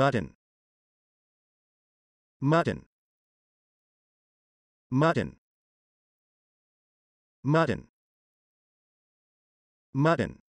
mutton mutton mutton mutton mutton